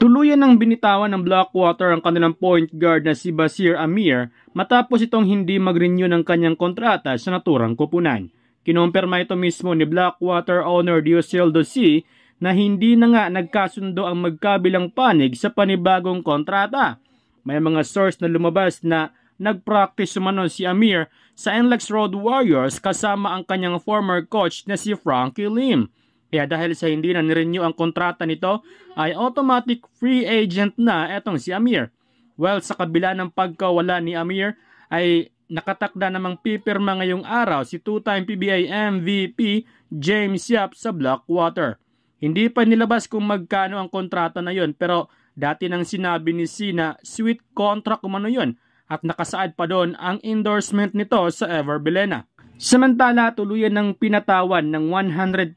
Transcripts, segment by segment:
Tuluyan nang binitawan ng Blackwater ang kanilang point guard na si Basir Amir matapos itong hindi mag-renew ng kanyang kontrata sa naturang kupunan. Kinumpirma ito mismo ni Blackwater owner Diosildo C na hindi na nga nagkasundo ang magkabilang panig sa panibagong kontrata. May mga source na lumabas na nag-practice umano si Amir sa NLEX Road Warriors kasama ang kanyang former coach na si Frankie Lim. Kaya dahil sa hindi na nirenew ang kontrata nito ay automatic free agent na etong si Amir. Well, sa kabila ng pagkawala ni Amir ay nakatakda namang pipirma ngayong araw si two-time PBA MVP James Yap sa Blackwater. Hindi pa nilabas kung magkano ang kontrata na yon pero dati nang sinabi ni Sina sweet contract umano yon at nakasaad pa doon ang endorsement nito sa Everbelena. Samantala, tuluyan ng pinatawan ng 100,000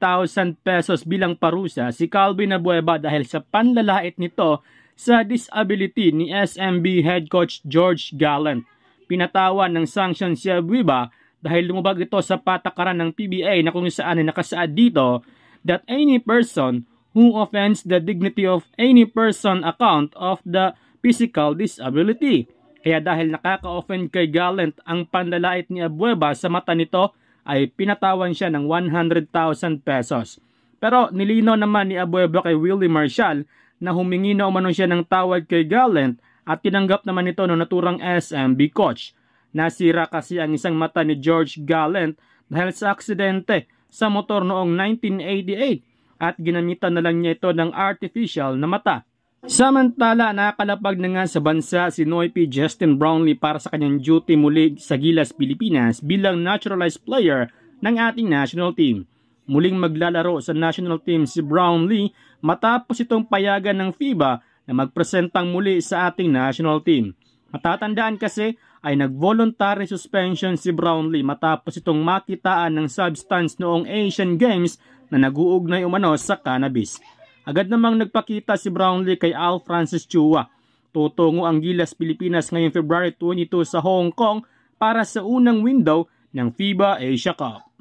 pesos bilang parusa si Calvin Abueva dahil sa panlalait nito sa disability ni SMB head coach George Gallant. Pinatawan ng sanction si Abueva dahil lumabag ito sa patakaran ng PBA na kung saan ay nakasaad dito that any person who offends the dignity of any person account of the physical disability kaya dahil nakaka-offend kay Gallant ang panlalait ni Abueva sa mata nito ay pinatawan siya ng 100,000 pesos. Pero nilino naman ni Abueva kay Willie Marshall na humingi na umano siya ng tawad kay Gallant at tinanggap naman ito ng naturang SMB coach. Nasira kasi ang isang mata ni George Gallant dahil sa aksidente sa motor noong 1988 at ginamitan na lang niya ito ng artificial na mata. Samantala, nakalapag na nga sa bansa si Noy P. Justin Brownlee para sa kanyang duty muli sa Gilas, Pilipinas bilang naturalized player ng ating national team. Muling maglalaro sa national team si Brownlee matapos itong payagan ng FIBA na magpresentang muli sa ating national team. Matatandaan kasi ay nag-voluntary suspension si Brownlee matapos itong makitaan ng substance noong Asian Games na naguugnay umano sa cannabis. Agad namang nagpakita si Brownlee kay Al Francis Chua. Tutungo ang Gilas Pilipinas ngayong February 22 sa Hong Kong para sa unang window ng FIBA Asia Cup.